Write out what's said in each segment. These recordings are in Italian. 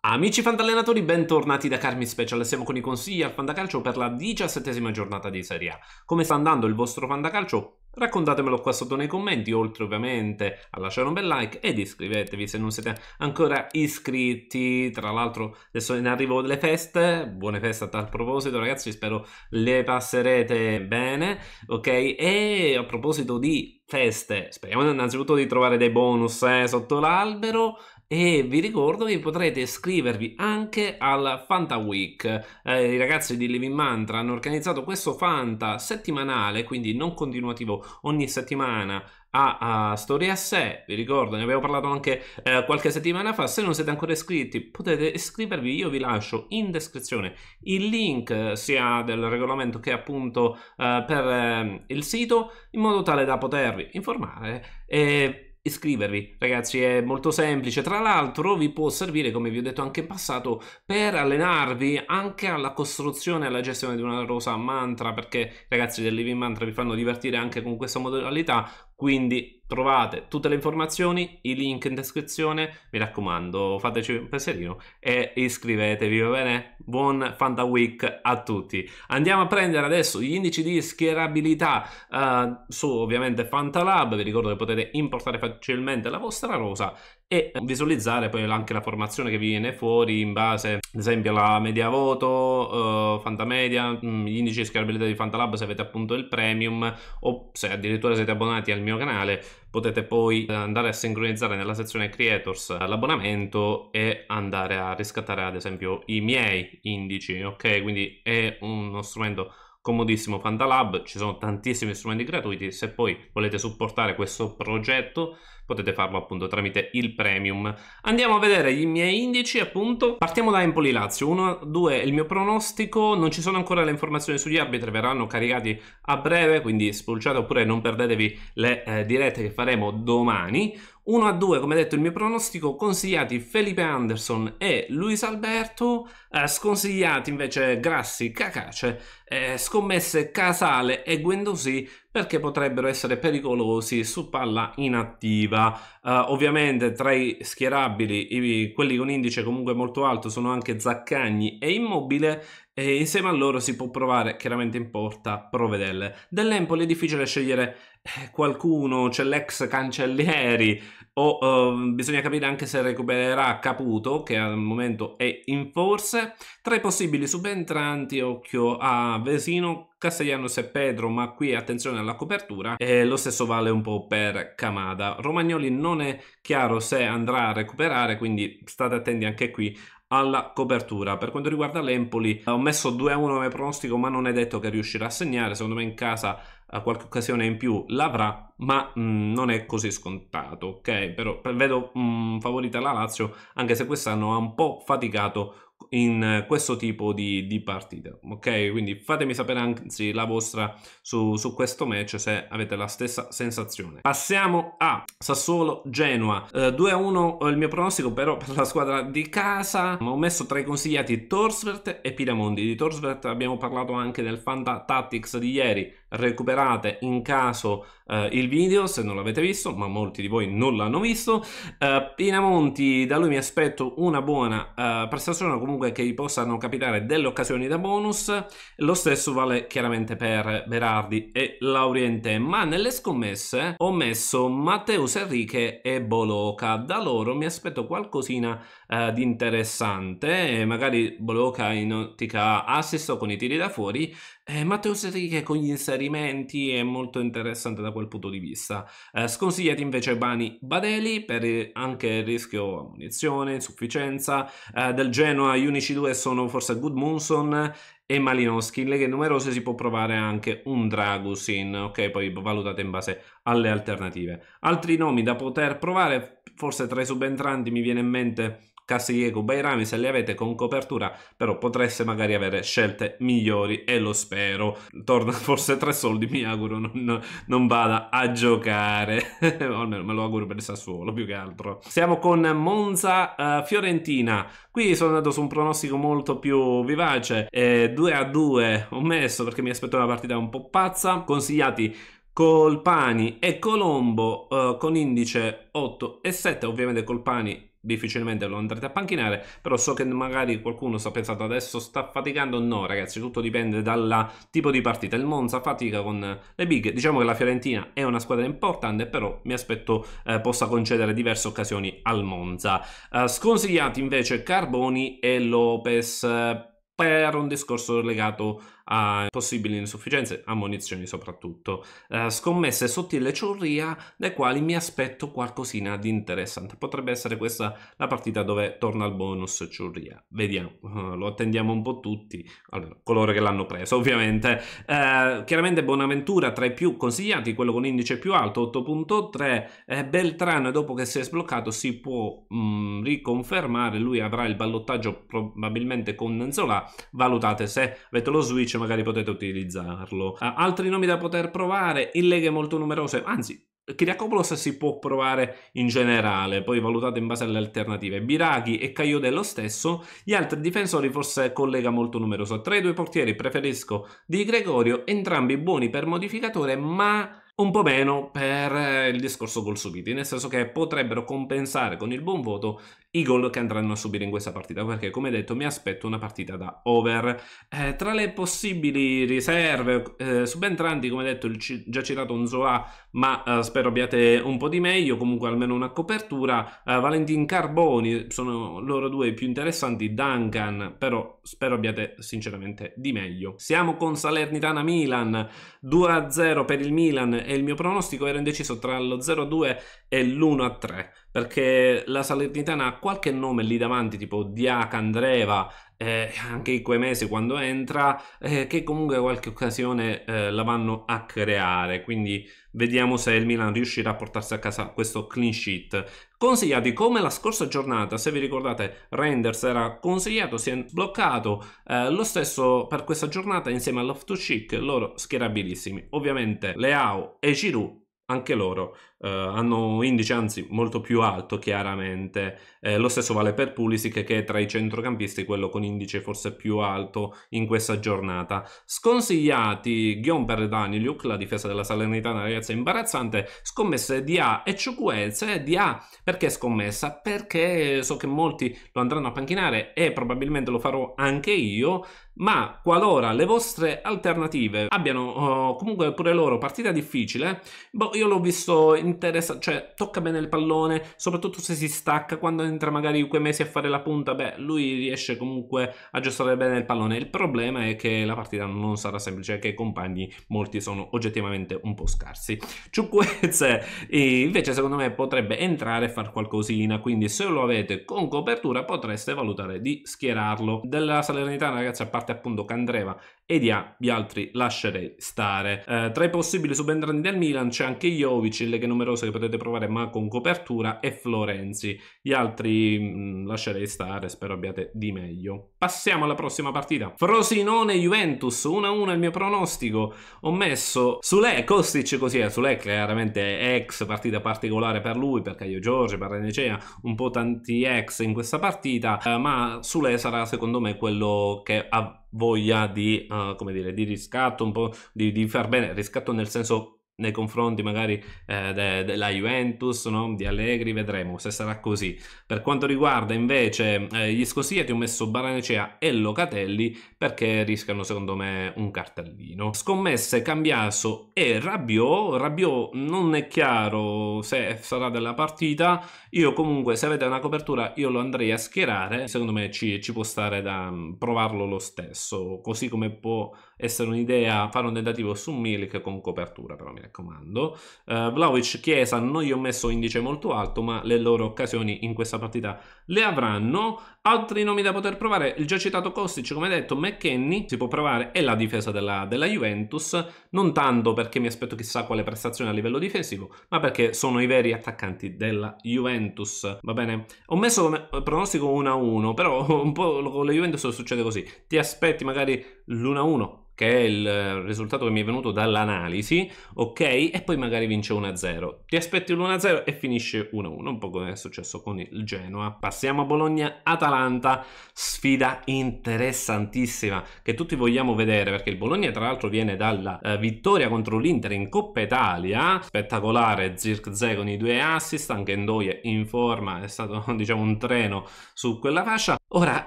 Amici fantallenatori, bentornati da Carmi Special, siamo con i consigli al fandacalcio per la diciassettesima giornata di Serie A. Come sta andando il vostro fandacalcio? Raccontatemelo qua sotto nei commenti, oltre ovviamente a lasciare un bel like ed iscrivetevi se non siete ancora iscritti. Tra l'altro adesso in arrivo delle feste, buone feste a tal proposito ragazzi, spero le passerete bene, ok? E a proposito di feste, speriamo innanzitutto di trovare dei bonus eh, sotto l'albero e vi ricordo che potrete iscrivervi anche al Fanta Week. Eh, I ragazzi di Living Mantra hanno organizzato questo Fanta settimanale, quindi non continuativo ogni settimana a, a Storia a sé, vi ricordo, ne avevo parlato anche eh, qualche settimana fa, se non siete ancora iscritti potete iscrivervi, io vi lascio in descrizione il link eh, sia del regolamento che appunto eh, per eh, il sito in modo tale da potervi informare e iscrivervi. Ragazzi è molto semplice, tra l'altro vi può servire come vi ho detto anche in passato per allenarvi anche alla costruzione e alla gestione di una rosa mantra perché ragazzi del Living Mantra vi fanno divertire anche con questa modalità quindi trovate tutte le informazioni, i link in descrizione. Mi raccomando, fateci un pensierino e iscrivetevi, va bene? Buon Fanta Week a tutti. Andiamo a prendere adesso gli indici di schierabilità uh, su ovviamente Fanta Lab. Vi ricordo che potete importare facilmente la vostra rosa e visualizzare poi anche la formazione che viene fuori in base ad esempio alla media voto, uh, eh, Fantamedia, mh, mm, gli indici di scarabilità di Fanta Lab se avete appunto il premium o se addirittura siete abbonati al mio canale potete poi andare a sincronizzare nella sezione creators l'abbonamento e andare a riscattare ad esempio i miei indici ok quindi è uno strumento comodissimo Fantalab, ci sono tantissimi strumenti gratuiti, se poi volete supportare questo progetto potete farlo appunto tramite il premium. Andiamo a vedere i miei indici appunto, partiamo da Empoli Lazio, 1-2 il mio pronostico, non ci sono ancora le informazioni sugli arbitri, verranno caricati a breve, quindi spulciate oppure non perdetevi le eh, dirette che faremo domani, 1 a 2, come detto il mio pronostico, consigliati Felipe Anderson e Luis Alberto, eh, sconsigliati invece Grassi, Cacace, eh, scommesse Casale e Guendosì perché potrebbero essere pericolosi su palla inattiva. Eh, ovviamente tra i schierabili, i, quelli con indice comunque molto alto sono anche Zaccagni e Immobile e insieme a loro si può provare chiaramente in porta Provedelle. Dell'Empoli è difficile scegliere eh, qualcuno, c'è l'ex cancellieri, o uh, bisogna capire anche se recupererà Caputo che al momento è in forse tra i possibili subentranti occhio a Vesino Castellanos e Pedro ma qui attenzione alla copertura e eh, lo stesso vale un po' per Camada Romagnoli non è chiaro se andrà a recuperare quindi state attenti anche qui alla copertura. Per quanto riguarda l'Empoli, ho messo 2-1 come pronostico, ma non è detto che riuscirà a segnare. Secondo me in casa a qualche occasione in più l'avrà, ma mh, mm, non è così scontato, ok? Però vedo mh, mm, favorita la Lazio, anche se quest'anno ha un po' faticato in questo tipo di, di partita. Ok, quindi fatemi sapere anzi la vostra su, su, questo match se avete la stessa sensazione. Passiamo a Sassuolo-Genoa. Eh, 2-1 il mio pronostico però per la squadra di casa. Ho messo tra i consigliati Torsvert e Piramondi. Di Torsvert abbiamo parlato anche nel Fanta Tactics di ieri. Recuperate in caso eh, il video se non l'avete visto, ma molti di voi non l'hanno visto. Eh, Pinamonti, da lui mi aspetto una buona eh, prestazione comunque comunque che gli possano capitare delle occasioni da bonus, lo stesso vale chiaramente per Berardi e Lauriente, ma nelle scommesse ho messo Matteo Enrique e Boloca, da loro mi aspetto qualcosina eh, di interessante, magari Boloca in ottica assist con i tiri da fuori, eh, Matteo Seriche con gli inserimenti è molto interessante da quel punto di vista. Eh, sconsigliati invece Bani Badeli per eh, anche il rischio a munizione, insufficienza. Eh, del Genoa gli unici due sono forse Goodmunson e Malinowski. In leghe numerose si può provare anche un Dragusin, ok? Poi valutate in base alle alternative. Altri nomi da poter provare, forse tra i subentranti mi viene in mente Casiego, Bairami se li avete con copertura però potreste magari avere scelte migliori e lo spero torna forse tre soldi mi auguro non, non vada a giocare almeno me lo auguro per il Sassuolo più che altro siamo con Monza uh, Fiorentina qui sono andato su un pronostico molto più vivace 2 eh, a 2 ho messo perché mi aspetto una partita un po' pazza consigliati Colpani e Colombo uh, con indice 8 e 7 ovviamente Colpani difficilmente lo andrete a panchinare, però so che magari qualcuno sta pensando adesso sta faticando, no ragazzi, tutto dipende dal tipo di partita, il Monza fatica con le big, diciamo che la Fiorentina è una squadra importante, però mi aspetto eh, possa concedere diverse occasioni al Monza. Eh, sconsigliati invece Carboni e Lopez eh, per un discorso legato a a possibili insufficienze, a munizioni soprattutto, eh, scommesse sottile ciurria, dai quali mi aspetto qualcosina di interessante. Potrebbe essere questa la partita dove torna il bonus ciurria. Vediamo, uh, lo attendiamo un po' tutti, allora, colore che l'hanno preso ovviamente. Eh, chiaramente Bonaventura tra i più consigliati, quello con indice più alto, 8.3, eh, Beltrano dopo che si è sbloccato si può mh, mm, riconfermare, lui avrà il ballottaggio probabilmente con Zola, valutate se avete lo switch magari potete utilizzarlo. Uh, altri nomi da poter provare, in leghe molto numerose, anzi Kiriakopoulos si può provare in generale, poi valutate in base alle alternative. Biraghi e Caiodello stesso, gli altri difensori forse collega molto numeroso. Tra i due portieri preferisco Di Gregorio, entrambi buoni per modificatore, ma un po' meno per eh, il discorso gol subiti, nel senso che potrebbero compensare con il buon voto i gol che andranno a subire in questa partita, perché come detto mi aspetto una partita da over. Eh, tra le possibili riserve eh, subentranti, come detto, il c- già citato Onzoa, ma eh, spero abbiate un po' di meglio, comunque almeno una copertura. Eh, Valentin Carboni, sono loro due i più interessanti, Duncan, però spero abbiate sinceramente di meglio. Siamo con Salernitana Milan, 2-0 per il Milan e il mio pronostico era indeciso tra lo 0-2 e l'1-3 perché la Salernitana ha qualche nome lì davanti, tipo Dia Andreva, eh, anche in quei mesi quando entra, eh, che comunque qualche occasione eh, la vanno a creare. Quindi vediamo se il Milan riuscirà a portarsi a casa questo clean sheet. Consigliati come la scorsa giornata, se vi ricordate, Renders era consigliato, si è bloccato. Eh, lo stesso per questa giornata insieme all'Off to Chic, loro schierabilissimi. Ovviamente Leao e Giroud, anche loro eh, hanno un indice anzi molto più alto chiaramente, eh, lo stesso vale per Pulisic che è tra i centrocampisti quello con indice forse più alto in questa giornata. Sconsigliati Gionper Daniliuk, la difesa della Salernitana ragazza è imbarazzante, scommesse di A e Ciucueze, di A perché scommessa? Perché so che molti lo andranno a panchinare e probabilmente lo farò anche io, ma qualora le vostre alternative abbiano oh, comunque pure loro partita difficile, boh, io l'ho visto in interessa, cioè tocca bene il pallone, soprattutto se si stacca, quando entra magari quei mesi a fare la punta, beh, lui riesce comunque a gestire bene il pallone. Il problema è che la partita non sarà semplice, che i compagni molti sono oggettivamente un po' scarsi. Ciuquezze invece secondo me potrebbe entrare e far qualcosina, quindi se lo avete con copertura potreste valutare di schierarlo. Della Salernitana ragazzi, a parte appunto Candreva e Dia, gli altri lascerei stare. Eh, tra i possibili subentranti del Milan c'è anche Jovic, che non numerose che potete provare ma con copertura e Florenzi. Gli altri mh, mm, lascerei stare, spero abbiate di meglio. Passiamo alla prossima partita. Frosinone-Juventus, 1-1 il mio pronostico. Ho messo Sule, Kostic così eh, è, Sule chiaramente ex partita particolare per lui, per Caio Giorgio, per Renecea, un po' tanti ex in questa partita, eh, ma Sule sarà secondo me quello che ha voglia di, uh, come dire, di riscatto, un po' di, di far bene, riscatto nel senso nei confronti magari eh, de, della Juventus, no? di Allegri, vedremo se sarà così. Per quanto riguarda invece eh, gli Scosia ti ho messo Baranecea e Locatelli perché rischiano secondo me un cartellino. Scommesse Cambiaso e Rabiot, Rabiot non è chiaro se sarà della partita, io comunque se avete una copertura io lo andrei a schierare, secondo me ci, ci può stare da mm, provarlo lo stesso, così come può essere un'idea fare un tentativo su Milik con copertura però mi raccomando. Uh, eh, Vlaovic, Chiesa, non gli ho messo indice molto alto, ma le loro occasioni in questa partita le avranno. Altri nomi da poter provare, il già citato Kostic, come detto, McKenny si può provare è la difesa della, della Juventus, non tanto perché mi aspetto chissà quale prestazione a livello difensivo, ma perché sono i veri attaccanti della Juventus, va bene? Ho messo come pronostico 1-1, però un po' con la Juventus succede così, ti aspetti magari l'1-1, che è il risultato che mi è venuto dall'analisi, ok? E poi magari vince 1-0. Ti aspetti l'1-0 e finisce 1-1, un po' come è successo con il Genoa. Passiamo a Bologna-Atalanta, sfida interessantissima che tutti vogliamo vedere perché il Bologna tra l'altro viene dalla eh, vittoria contro l'Inter in Coppa Italia, spettacolare Zirkzee con i due assist, anche Ndoye in forma, è stato diciamo un treno su quella fascia, Ora,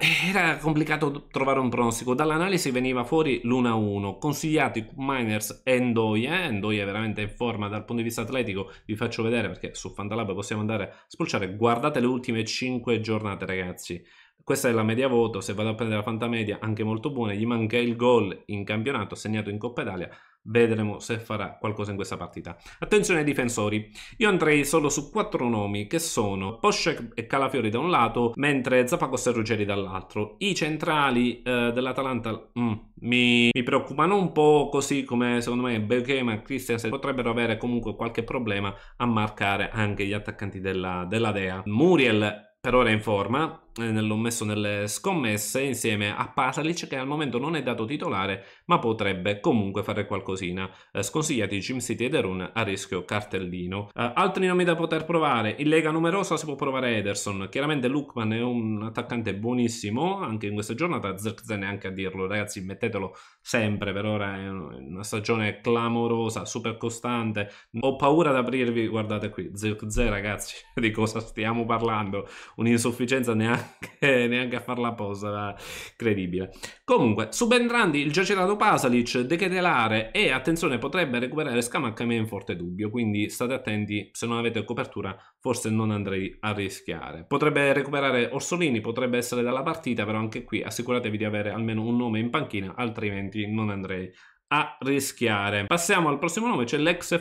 era complicato trovare un pronostico, dall'analisi veniva fuori l'1-1, consigliati Miners e Ndoye, eh? Ndoye è veramente in forma dal punto di vista atletico, vi faccio vedere perché su Fantalab possiamo andare a spulciare, guardate le ultime 5 giornate ragazzi, questa è la media voto, se vado a prendere la fantamedia anche molto buona, gli manca il gol in campionato segnato in Coppa Italia, Vedremo se farà qualcosa in questa partita. Attenzione ai difensori. Io andrei solo su quattro nomi che sono Poschek e Calafiori da un lato, mentre Zapacos e Ruggeri dall'altro. I centrali eh, dell'Atalanta mm, mi, mi, preoccupano un po', così come secondo me Bechema e Christensen potrebbero avere comunque qualche problema a marcare anche gli attaccanti della, della Dea. Muriel per ora è in forma, eh, l'ho messo nelle scommesse insieme a Pasalic che al momento non è dato titolare ma potrebbe comunque fare qualcosina eh, sconsigliati Jim City e Derun a rischio cartellino eh, altri nomi da poter provare in lega numerosa si può provare Ederson chiaramente Lukman è un attaccante buonissimo anche in questa giornata Zerkzen neanche a dirlo ragazzi mettetelo sempre per ora è una stagione clamorosa super costante ho paura ad aprirvi guardate qui Zerkzen ragazzi di cosa stiamo parlando un'insufficienza neanche neanche, neanche a la posa, credibile. Comunque, subentrando il già citato Pasalic, De e, attenzione, potrebbe recuperare Scamacca, mi è in forte dubbio, quindi state attenti, se non avete copertura forse non andrei a rischiare. Potrebbe recuperare Orsolini, potrebbe essere dalla partita, però anche qui assicuratevi di avere almeno un nome in panchina, altrimenti non andrei a a rischiare. Passiamo al prossimo nome, c'è l'ex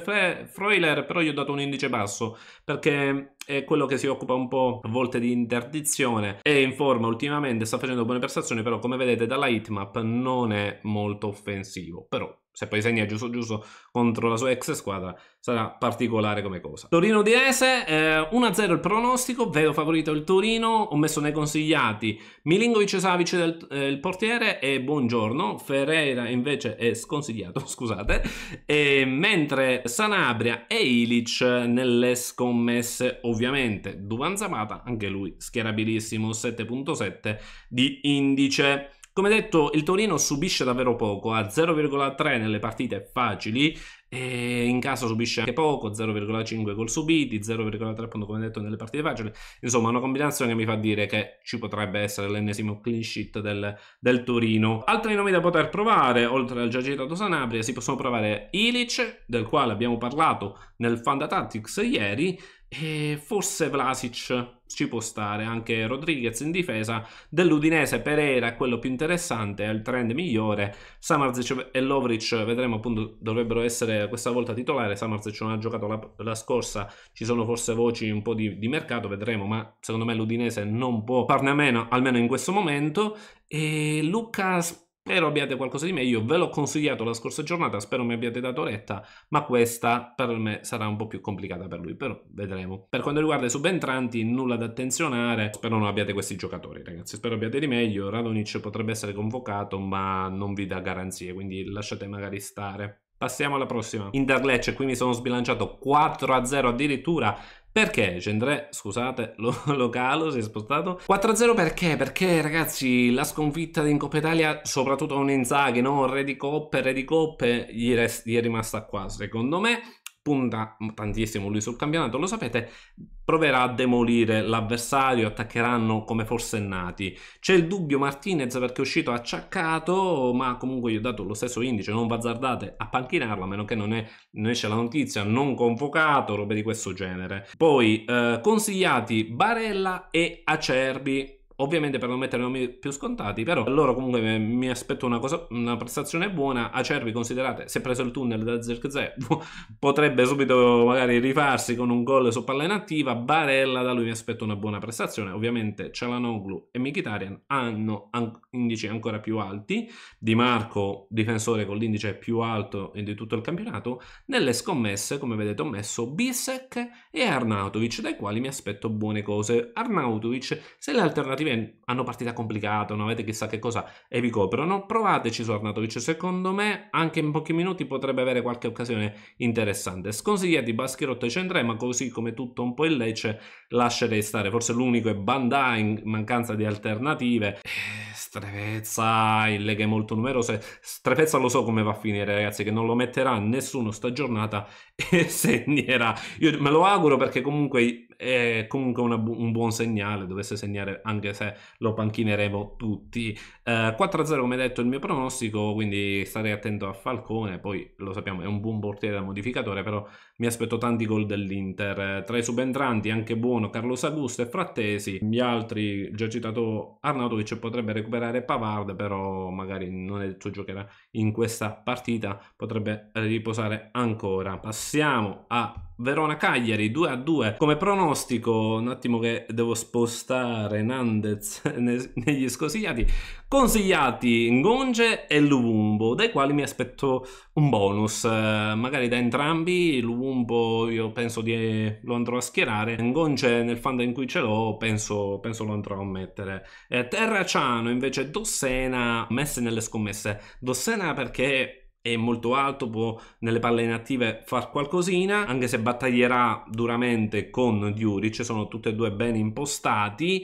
Freuler, però gli ho dato un indice basso perché è quello che si occupa un po' a volte di interdizione e in forma ultimamente, sta facendo buone prestazioni, però come vedete dalla heatmap non è molto offensivo, però se poi segna giusto giusto contro la sua ex squadra sarà particolare come cosa Torino Udinese eh, 1-0 il pronostico vedo favorito il Torino ho messo nei consigliati Milinkovic Savic del, eh, il portiere e Buongiorno Ferreira invece è sconsigliato scusate e, mentre Sanabria e Ilic nelle scommesse ovviamente Duvan Zapata anche lui schierabilissimo 7.7 di indice come detto, il Torino subisce davvero poco, a 0,3 nelle partite facili, e in casa subisce anche poco, 0,5 gol subiti, 0,3 appunto come detto nelle partite facili. Insomma, una combinazione che mi fa dire che ci potrebbe essere l'ennesimo clean sheet del, del Torino. Altri nomi da poter provare, oltre al già citato Sanabria, si possono provare Ilic, del quale abbiamo parlato nel Fanda Tactics ieri, e forse Vlasic ci può stare, anche Rodriguez in difesa. Dell'Udinese Pereira è quello più interessante, è il trend migliore. Samarzic e Lovric vedremo appunto dovrebbero essere questa volta titolare. Samarzic non ha giocato la, la scorsa, ci sono forse voci un po' di, di mercato, vedremo, ma secondo me l'Udinese non può farne a meno, almeno in questo momento. E Lucas spero abbiate qualcosa di meglio, ve l'ho consigliato la scorsa giornata, spero mi abbiate dato retta, ma questa per me sarà un po' più complicata per lui, però vedremo. Per quanto riguarda i subentranti, nulla da attenzionare, spero non abbiate questi giocatori ragazzi, spero abbiate di meglio, Radonic potrebbe essere convocato ma non vi dà garanzie, quindi lasciate magari stare. Passiamo alla prossima. Interlecce, qui mi sono sbilanciato 4 a 0 addirittura. Perché Gendré, scusate, lo, lo, calo, si è spostato. 4-0 perché? Perché ragazzi la sconfitta in Coppa Italia, soprattutto con Inzaghi, no? Re di coppe, re di coppe, gli, gli è rimasta qua secondo me punta tantissimo lui sul campionato, lo sapete, proverà a demolire l'avversario, attaccheranno come forsennati. C'è il dubbio Martinez perché è uscito acciaccato, ma comunque gli ho dato lo stesso indice, non bazzardate a panchinarlo, a meno che non, è, non esce la notizia, non convocato, robe di questo genere. Poi eh, consigliati Barella e Acerbi Ovviamente per non mettere nomi più scontati, però loro comunque mi aspetto una, cosa, una prestazione buona. Acerbi considerate, se preso il tunnel da Zerkze potrebbe subito magari rifarsi con un gol su palla inattiva. Barella da lui mi aspetto una buona prestazione. Ovviamente Cialanoglu e Mkhitaryan hanno indici ancora più alti. Di Marco, difensore con l'indice più alto di tutto il campionato. Nelle scommesse, come vedete, ho messo Bisek e Arnautovic, dai quali mi aspetto buone cose. Arnautovic, se le alternative magari hanno partita complicata, non avete chissà che cosa e vi coprono, provateci su Arnatovic, secondo me anche in pochi minuti potrebbe avere qualche occasione interessante. Sconsigliati Baschirotto e Centrè, ma così come tutto un po' il Lecce lascerei stare, forse l'unico è Bandai in mancanza di alternative. Eh, strepezza, il leghe molto numerose, eh. Strepezza lo so come va a finire ragazzi, che non lo metterà nessuno sta giornata e segnerà. Io me lo auguro perché comunque è comunque bu- un buon segnale, dovesse segnare anche se lo panchineremo tutti. Eh, 4-0 come detto il mio pronostico, quindi starei attento a Falcone, poi lo sappiamo è un buon portiere da modificatore, però mi aspetto tanti gol dell'Inter. Eh, tra i subentranti anche buono Carlos Augusto e Frattesi, gli altri già citato Arnautovic potrebbe recuperare Pavard, però magari non è detto giocherà in questa partita, potrebbe riposare ancora. Passiamo a Verona Cagliari 2-2 come pronostico pronostico, un attimo che devo spostare Nandez negli sconsigliati, consigliati Ngonge e Luvumbo, dai quali mi aspetto un bonus, eh, magari da entrambi, Lumbo io penso di, lo andrò a schierare, Ngonge nel fanda in cui ce l'ho penso, penso, lo andrò a mettere. Eh, Terraciano invece Dossena, messe nelle scommesse, Dossena perché è molto alto, può nelle palle inattive far qualcosina, anche se battaglierà duramente con Diuric, sono tutti e due ben impostati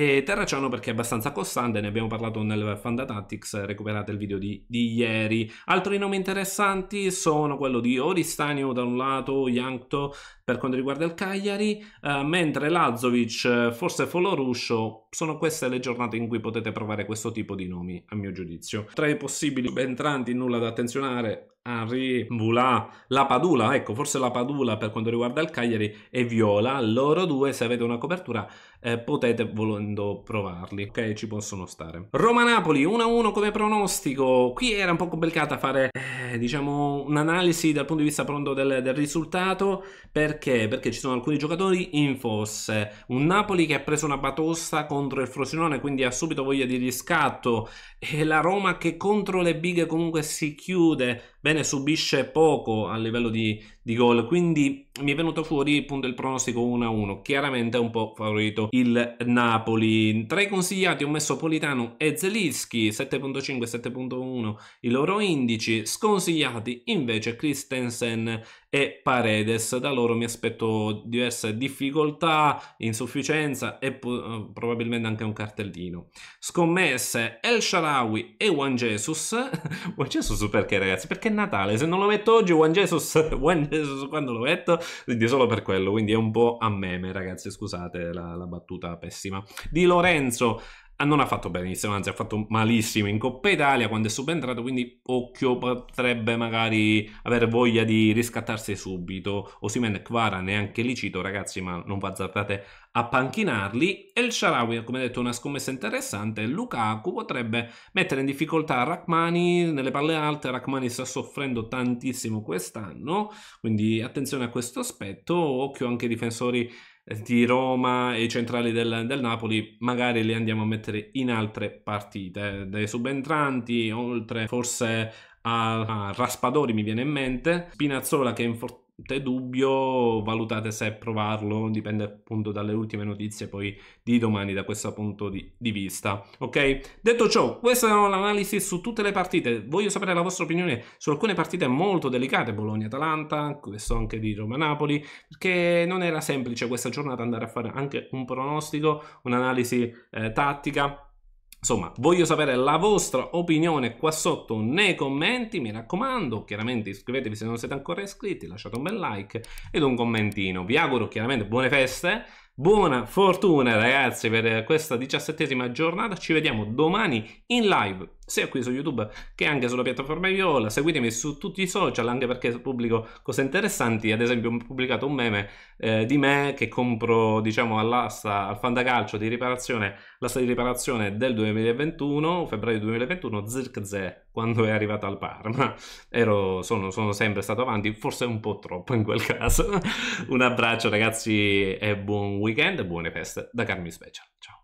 e Terraciano perché è abbastanza costante, ne abbiamo parlato nel Fanda Tactics, recuperate il video di, di, ieri. Altri nomi interessanti sono quello di Oristanio da un lato, Yankto per quanto riguarda il Cagliari, eh, mentre Lazovic, eh, forse Foloruscio, sono queste le giornate in cui potete provare questo tipo di nomi, a mio giudizio. Tra i possibili entranti, nulla da attenzionare, Henri, Vula, la Padula, ecco, forse la Padula per quanto riguarda il Cagliari e Viola, loro due se avete una copertura eh, potete volendo provarli, ok? Ci possono stare. Roma-Napoli 1-1 come pronostico. Qui era un po' complicato fare, eh, diciamo, un'analisi dal punto di vista pronto del, del, risultato. Perché? Perché ci sono alcuni giocatori in fosse. Un Napoli che ha preso una batosta contro il Frosinone, quindi ha subito voglia di riscatto. E la Roma che contro le bighe comunque si chiude, bene, subisce poco a livello di, di gol. Quindi mi è venuto fuori appunto il pronostico 1-1, chiaramente un po' favorito il Napoli. Tra i consigliati ho messo Politano e Zelischi, 7.5, 7.1 i loro indici, sconsigliati invece Christensen e Paredes. Da loro mi aspetto diverse difficoltà, insufficienza e po- eh, probabilmente anche un cartellino. Scommesse El Sharawi e Juan Jesus. Juan Jesus perché ragazzi? Perché è Natale, se non lo metto oggi Juan Jesus, Juan Jesus quando lo metto? Quindi solo per quello, quindi è un po' a meme ragazzi, scusate la, la battuta pessima. Di Lorenzo Ah, non ha fatto benissimo, anzi ha fatto malissimo in Coppa Italia quando è subentrato, quindi occhio potrebbe magari avere voglia di riscattarsi subito. Osimen e Kvara neanche li cito ragazzi, ma non bazzardate a panchinarli. E il Sharawi, come detto, una scommessa interessante. Lukaku potrebbe mettere in difficoltà Rachmani nelle palle alte. Rachmani sta soffrendo tantissimo quest'anno, quindi attenzione a questo aspetto. Occhio anche ai difensori di Roma e centrali del, del, Napoli, magari li andiamo a mettere in altre partite. Dei subentranti, oltre forse a, a Raspadori mi viene in mente, Pinazzola che è infortunato te dubbio, valutate se provarlo, dipende appunto dalle ultime notizie poi di domani da questo punto di, di vista, ok? Detto ciò, questa è l'analisi su tutte le partite, voglio sapere la vostra opinione su alcune partite molto delicate, Bologna-Atalanta, questo anche di Roma-Napoli, che non era semplice questa giornata andare a fare anche un pronostico, un'analisi eh, tattica, Insomma, voglio sapere la vostra opinione qua sotto nei commenti, mi raccomando, chiaramente iscrivetevi se non siete ancora iscritti, lasciate un bel like ed un commentino. Vi auguro chiaramente buone feste, buona fortuna ragazzi per questa diciassettesima giornata, ci vediamo domani in live sia qui su YouTube che anche sulla piattaforma Viola. Seguitemi su tutti i social anche perché pubblico cose interessanti. Ad esempio, ho pubblicato un meme eh, di me che compro, diciamo, all'asta al fantacalcio di riparazione, l'asta di riparazione del 2021, febbraio 2021, zirkze, quando è arrivato al Parma. Ero, sono, sono sempre stato avanti, forse un po' troppo in quel caso. un abbraccio, ragazzi, e buon weekend e buone feste da Carmi Special. Ciao.